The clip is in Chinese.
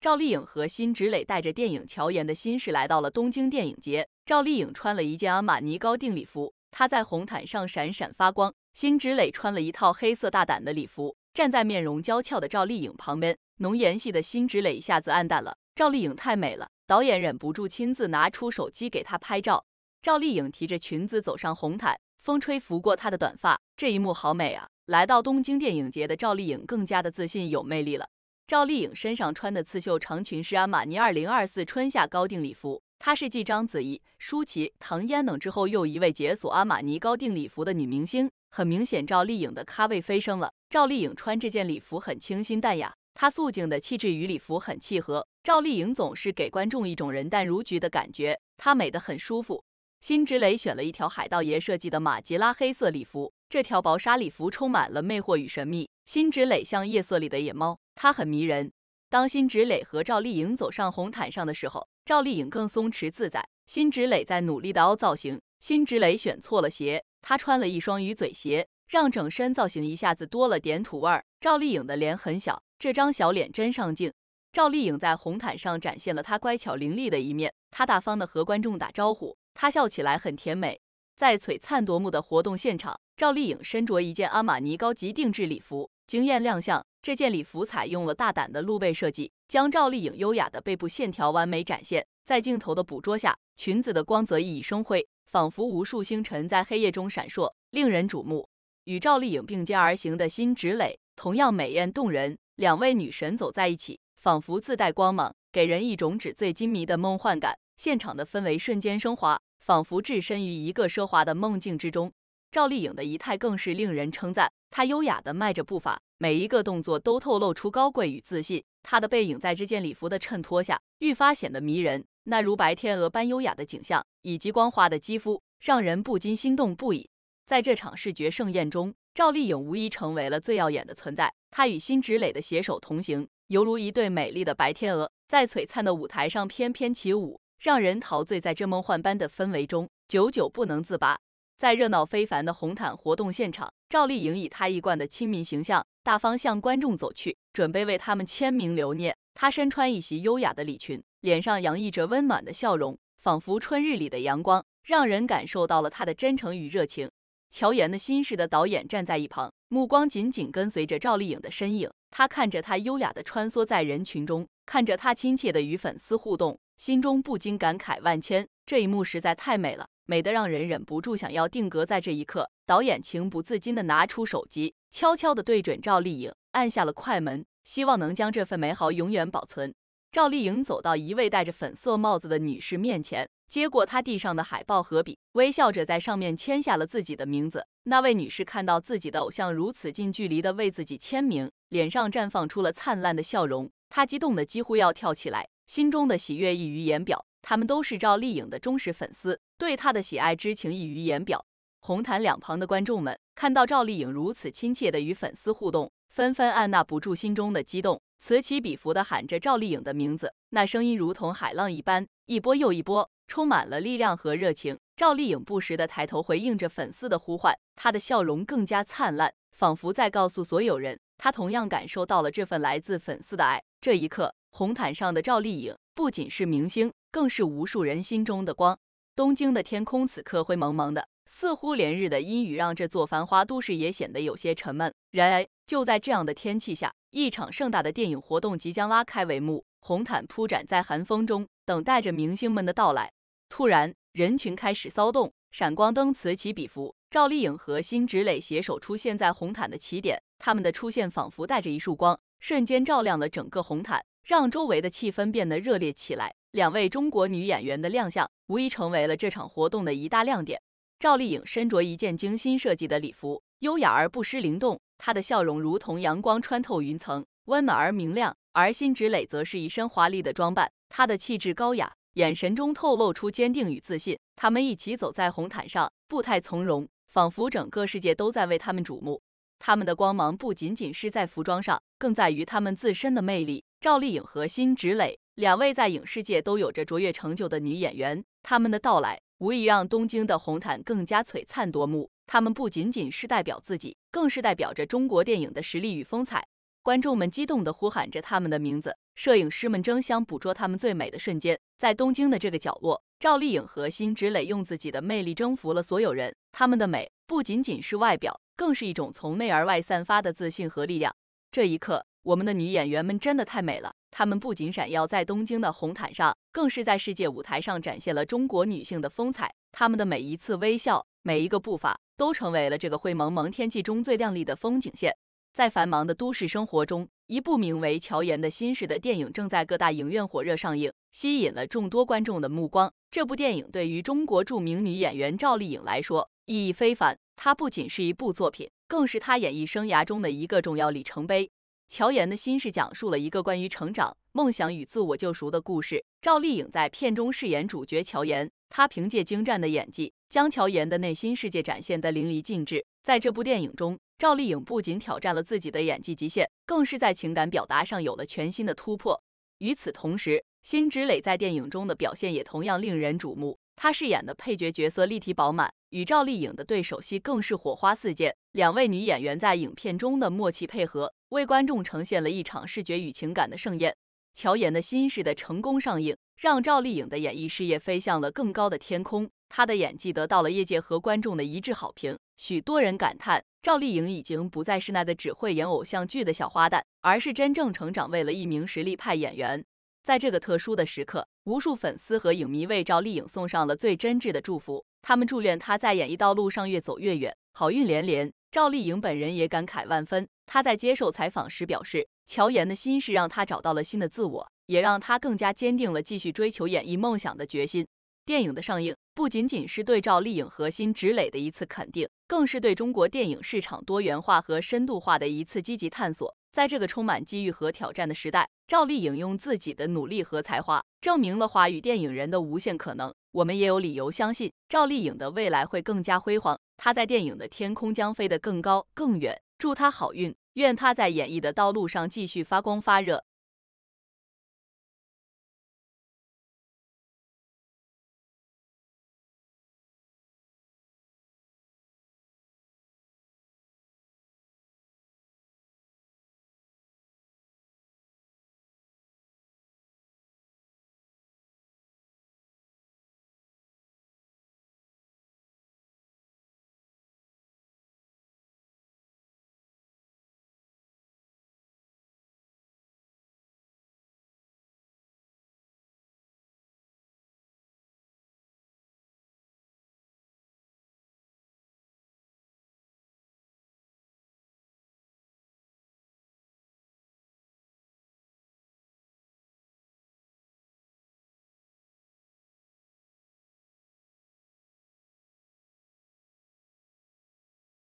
赵丽颖和辛芷蕾带着电影《乔妍的心事》来到了东京电影节。赵丽颖穿了一件阿玛尼高定礼服，她在红毯上闪闪发光。辛芷蕾穿了一套黑色大胆的礼服，站在面容娇俏的赵丽颖旁边，浓颜系的辛芷蕾一下子暗淡了。赵丽颖太美了，导演忍不住亲自拿出手机给她拍照。赵丽颖提着裙子走上红毯，风吹拂过她的短发，这一幕好美啊！来到东京电影节的赵丽颖更加的自信有魅力了。赵丽颖身上穿的刺绣长裙是阿玛尼二零二四春夏高定礼服，她是继章子怡、舒淇、唐嫣等之后又一位解锁阿玛尼高定礼服的女明星。很明显，赵丽颖的咖位飞升了。赵丽颖穿这件礼服很清新淡雅，她素净的气质与礼服很契合。赵丽颖总是给观众一种人淡如菊的感觉，她美得很舒服。辛芷蕾选了一条海盗爷设计的马吉拉黑色礼服，这条薄纱礼服充满了魅惑与神秘。辛芷蕾像夜色里的野猫。她很迷人。当辛芷蕾和赵丽颖走上红毯上的时候，赵丽颖更松弛自在，辛芷蕾在努力的凹造型。辛芷蕾选错了鞋，她穿了一双鱼嘴鞋，让整身造型一下子多了点土味儿。赵丽颖的脸很小，这张小脸真上镜。赵丽颖在红毯上展现了她乖巧伶俐的一面，她大方的和观众打招呼，她笑起来很甜美。在璀璨夺目的活动现场，赵丽颖身着一件阿玛尼高级定制礼服。惊艳亮相，这件礼服采用了大胆的露背设计，将赵丽颖优雅的背部线条完美展现。在镜头的捕捉下，裙子的光泽熠熠生辉，仿佛无数星辰在黑夜中闪烁，令人瞩目。与赵丽颖并肩而行的新芷蕾同样美艳动人，两位女神走在一起，仿佛自带光芒，给人一种纸醉金迷的梦幻感。现场的氛围瞬间升华，仿佛置身于一个奢华的梦境之中。赵丽颖的仪态更是令人称赞，她优雅地迈着步伐，每一个动作都透露出高贵与自信。她的背影在这件礼服的衬托下愈发显得迷人，那如白天鹅般优雅的景象，以及光滑的肌肤，让人不禁心动不已。在这场视觉盛宴中，赵丽颖无疑成为了最耀眼的存在。她与辛芷蕾的携手同行，犹如一对美丽的白天鹅，在璀璨的舞台上翩翩起舞，让人陶醉在这梦幻般的氛围中，久久不能自拔。在热闹非凡的红毯活动现场，赵丽颖以她一贯的亲民形象，大方向观众走去，准备为他们签名留念。她身穿一袭优雅的礼裙，脸上洋溢着温暖的笑容，仿佛春日里的阳光，让人感受到了她的真诚与热情。乔妍的心事的导演站在一旁，目光紧紧跟随着赵丽颖的身影。他看着她优雅的穿梭在人群中，看着她亲切的与粉丝互动，心中不禁感慨万千。这一幕实在太美了，美得让人忍不住想要定格在这一刻。导演情不自禁地拿出手机，悄悄地对准赵丽颖，按下了快门，希望能将这份美好永远保存。赵丽颖走到一位戴着粉色帽子的女士面前，接过她递上的海报和笔，微笑着在上面签下了自己的名字。那位女士看到自己的偶像如此近距离地为自己签名，脸上绽放出了灿烂的笑容，她激动得几乎要跳起来，心中的喜悦溢于言表。他们都是赵丽颖的忠实粉丝，对她的喜爱之情溢于言表。红毯两旁的观众们看到赵丽颖如此亲切的与粉丝互动，纷纷按捺不住心中的激动，此起彼伏的喊着赵丽颖的名字。那声音如同海浪一般，一波又一波，充满了力量和热情。赵丽颖不时地抬头回应着粉丝的呼唤，她的笑容更加灿烂，仿佛在告诉所有人，她同样感受到了这份来自粉丝的爱。这一刻，红毯上的赵丽颖。不仅是明星，更是无数人心中的光。东京的天空此刻灰蒙蒙的，似乎连日的阴雨让这座繁华都市也显得有些沉闷。然而，就在这样的天气下，一场盛大的电影活动即将拉开帷幕。红毯铺展在寒风中，等待着明星们的到来。突然，人群开始骚动，闪光灯此起彼伏。赵丽颖和辛芷蕾携手出现在红毯的起点，他们的出现仿佛带着一束光，瞬间照亮了整个红毯。让周围的气氛变得热烈起来。两位中国女演员的亮相，无疑成为了这场活动的一大亮点。赵丽颖身着一件精心设计的礼服，优雅而不失灵动，她的笑容如同阳光穿透云层，温暖而明亮。而辛芷蕾则是一身华丽的装扮，她的气质高雅，眼神中透露出坚定与自信。他们一起走在红毯上，步态从容，仿佛整个世界都在为他们瞩目。他们的光芒不仅仅是在服装上，更在于他们自身的魅力。赵丽颖和辛芷蕾两位在影视界都有着卓越成就的女演员，她们的到来无疑让东京的红毯更加璀璨夺目。她们不仅仅是代表自己，更是代表着中国电影的实力与风采。观众们激动地呼喊着她们的名字，摄影师们争相捕捉她们最美的瞬间。在东京的这个角落，赵丽颖和辛芷蕾用自己的魅力征服了所有人。她们的美不仅仅是外表，更是一种从内而外散发的自信和力量。这一刻。我们的女演员们真的太美了，她们不仅闪耀在东京的红毯上，更是在世界舞台上展现了中国女性的风采。她们的每一次微笑，每一个步伐，都成为了这个灰蒙蒙天气中最亮丽的风景线。在繁忙的都市生活中，一部名为《乔妍》的新式的电影正在各大影院火热上映，吸引了众多观众的目光。这部电影对于中国著名女演员赵丽颖来说意义非凡，它不仅是一部作品，更是她演艺生涯中的一个重要里程碑。乔妍的心事讲述了一个关于成长、梦想与自我救赎的故事。赵丽颖在片中饰演主角乔妍，她凭借精湛的演技，将乔妍的内心世界展现得淋漓尽致。在这部电影中，赵丽颖不仅挑战了自己的演技极限，更是在情感表达上有了全新的突破。与此同时，辛芷蕾在电影中的表现也同样令人瞩目。他饰演的配角角色立体饱满，与赵丽颖的对手戏更是火花四溅。两位女演员在影片中的默契配合，为观众呈现了一场视觉与情感的盛宴。乔妍的新式的成功上映，让赵丽颖的演艺事业飞向了更高的天空。她的演技得到了业界和观众的一致好评，许多人感叹赵丽颖已经不再是那个只会演偶像剧的小花旦，而是真正成长为了一名实力派演员。在这个特殊的时刻，无数粉丝和影迷为赵丽颖送上了最真挚的祝福。他们祝愿她在演艺道路上越走越远，好运连连。赵丽颖本人也感慨万分。她在接受采访时表示，乔妍的心事让她找到了新的自我，也让她更加坚定了继续追求演艺梦想的决心。电影的上映不仅仅是对赵丽颖核心芷蕾的一次肯定，更是对中国电影市场多元化和深度化的一次积极探索。在这个充满机遇和挑战的时代，赵丽颖用自己的努力和才华证明了华语电影人的无限可能。我们也有理由相信，赵丽颖的未来会更加辉煌，她在电影的天空将飞得更高更远。祝她好运，愿她在演艺的道路上继续发光发热。